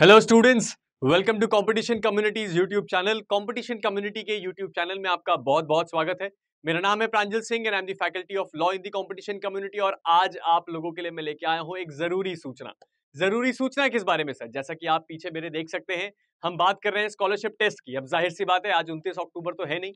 hello students welcome to competition communities YouTube channel competition community के YouTube channel में आपका बहुत बहुत स्वागत है मेरा नाम है Pranjal Singh and I am the faculty of law in the competition community और आज आप लोगों के लिए मैं लेके आया हूँ एक जरूरी सूचना जरूरी सूचना किस बारे में सर जैसा कि आप पीछे मेरे देख सकते हैं हम बात कर रहे हैं स्कॉलरशिप टेस्ट की अब जाहिर सी बात है आज उनतीस अक्टूबर तो है नहीं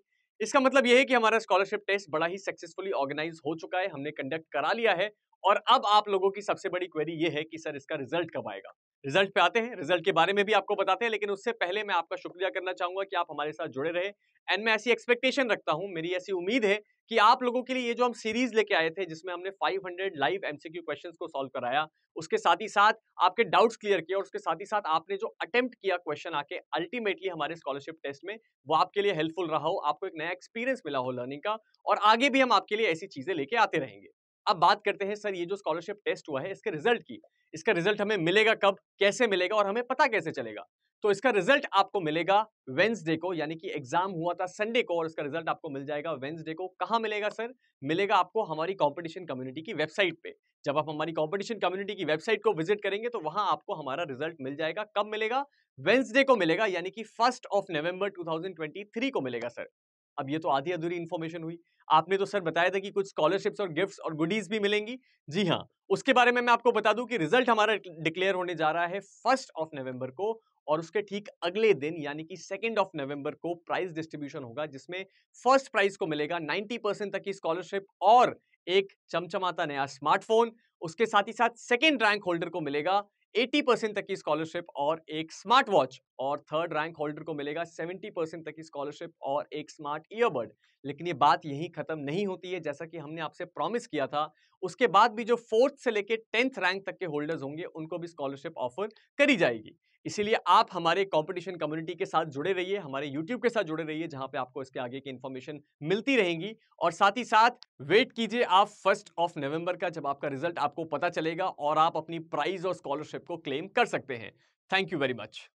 इसका मतलब यह है कि हमारा स्कॉलरशिप टेस्ट बड़ा ही सक्सेसफुली ऑर्गेनाइज हो चुका है हमने कंडक्ट करा लिया है और अब आप लोगों की सबसे बड़ी क्वेरी ये है कि सर इसका रिजल्ट कब आएगा रिजल्ट पे आते हैं रिजल्ट के बारे में भी आपको बताते हैं लेकिन उससे पहले मैं आपका शुक्रिया करना चाहूंगा कि आप हमारे साथ जुड़े रहे एंड मैं ऐसी एक्सपेक्टेशन रखता हूं मेरी ऐसी उम्मीद है कि आप लोगों के लिए ये जो हम सीरीज लेके आए थे जिसमें हमने 500 लाइव एमसीक्यू क्वेश्चंस को सॉल्व कराया उसके साथ ही साथ आपके डाउट्स क्लियर किए और उसके साथ ही साथ आपने जो अटेम्प्ट किया क्वेश्चन आके अल्टीमेटली हमारे स्कॉलरशिप टेस्ट में वो आपके लिए हेल्पफुल रहा हो आपको एक नया एक्सपीरियंस मिला हो लर्निंग का और आगे भी हम आपके लिए ऐसी चीजें लेके आते रहेंगे अब बात करते हैं सर ये जो स्कॉलरशिप टेस्ट हुआ है इसके रिजल्ट की इसका रिजल्ट हमें मिलेगा कब कैसे मिलेगा और हमें पता कैसे चलेगा तो इसका रिजल्ट आपको मिलेगा वेंसडे को यानी कि एग्जाम हुआ था संडे को और इसका रिजल्ट आपको मिल जाएगा वेंसडे को कहाँ मिलेगा सर मिलेगा आपको हमारी कंपटीशन कम्युनिटी की वेबसाइट पे जब आप हमारी कंपटीशन कम्युनिटी की वेबसाइट को विजिट करेंगे तो वहां आपको हमारा रिजल्ट मिल जाएगा कब मिलेगा वेंसडे को मिलेगा यानी कि फर्स्ट ऑफ नवंबर 2023 को मिलेगा सर अब ये तो आधी अधूरी इन्फॉर्मेशन हुई आपने तो सर बताया था कि कुछ स्कॉलरशिप्स और गिफ्ट्स और गुडीज भी मिलेंगी जी हाँ उसके बारे में मैं आपको बता दूं कि रिजल्ट हमारा डिक्लेयर होने जा रहा है फर्स्ट ऑफ नवंबर को और उसके ठीक अगले दिन यानी कि सेकेंड ऑफ नवंबर को प्राइज डिस्ट्रीब्यूशन होगा जिसमें फर्स्ट प्राइज को मिलेगा नाइन्टी तक की स्कॉलरशिप और एक चमचमाता नया स्मार्टफोन उसके साथ ही साथ सेकेंड रैंक होल्डर को मिलेगा 80 तक की स्कॉलरशिप और एक स्मार्ट वॉच और थर्ड रैंक होल्डर को मिलेगा 70 परसेंट तक की स्कॉलरशिप और एक स्मार्ट ईयरबड लेकिन ये बात यहीं खत्म नहीं होती है जैसा कि हमने आपसे प्रॉमिस किया था उसके बाद भी जो फोर्थ से लेकर टेंथ रैंक तक के होल्डर्स होंगे उनको भी स्कॉलरशिप ऑफर करी जाएगी इसीलिए आप हमारे कंपटीशन कम्युनिटी के साथ जुड़े रहिए हमारे यूट्यूब के साथ जुड़े रहिए जहां पे आपको इसके आगे की इन्फॉर्मेशन मिलती रहेगी और साथ ही साथ वेट कीजिए आप फर्स्ट ऑफ नवंबर का जब आपका रिजल्ट आपको पता चलेगा और आप अपनी प्राइज और स्कॉलरशिप को क्लेम कर सकते हैं थैंक यू वेरी मच